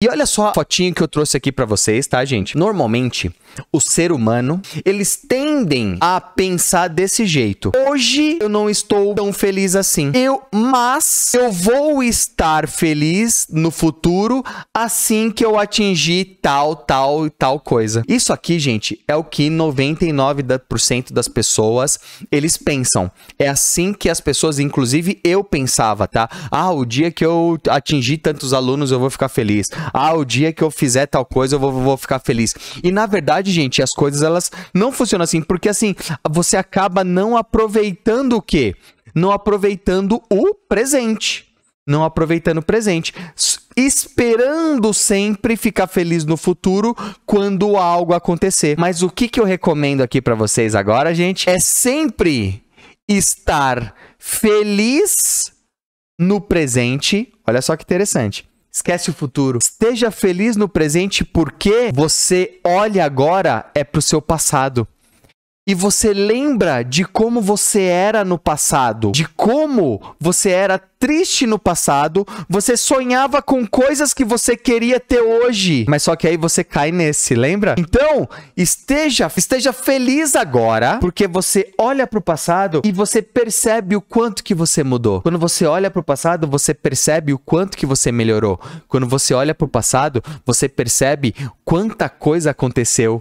E olha só a fotinho que eu trouxe aqui para vocês, tá, gente? Normalmente, o ser humano, eles tendem a pensar desse jeito. Hoje eu não estou tão feliz assim. Eu, mas eu vou estar feliz no futuro assim que eu atingir tal, tal e tal coisa. Isso aqui, gente, é o que 99% das pessoas eles pensam. É assim que as pessoas, inclusive eu pensava, tá? Ah, o dia que eu atingir tantos alunos, eu vou ficar feliz. Ah, o dia que eu fizer tal coisa, eu vou, vou ficar feliz. E na verdade, gente, as coisas elas não funcionam assim, porque assim, você acaba não aproveitando o quê? Não aproveitando o presente não aproveitando o presente, esperando sempre ficar feliz no futuro quando algo acontecer. Mas o que, que eu recomendo aqui para vocês agora, gente, é sempre estar feliz no presente. Olha só que interessante esquece o futuro. Esteja feliz no presente porque você olha agora é pro seu passado e você lembra de como você era no passado, de como você era triste no passado, você sonhava com coisas que você queria ter hoje, mas só que aí você cai nesse, lembra? Então, esteja, esteja feliz agora, porque você olha para o passado e você percebe o quanto que você mudou. Quando você olha para o passado, você percebe o quanto que você melhorou. Quando você olha para o passado, você percebe quanta coisa aconteceu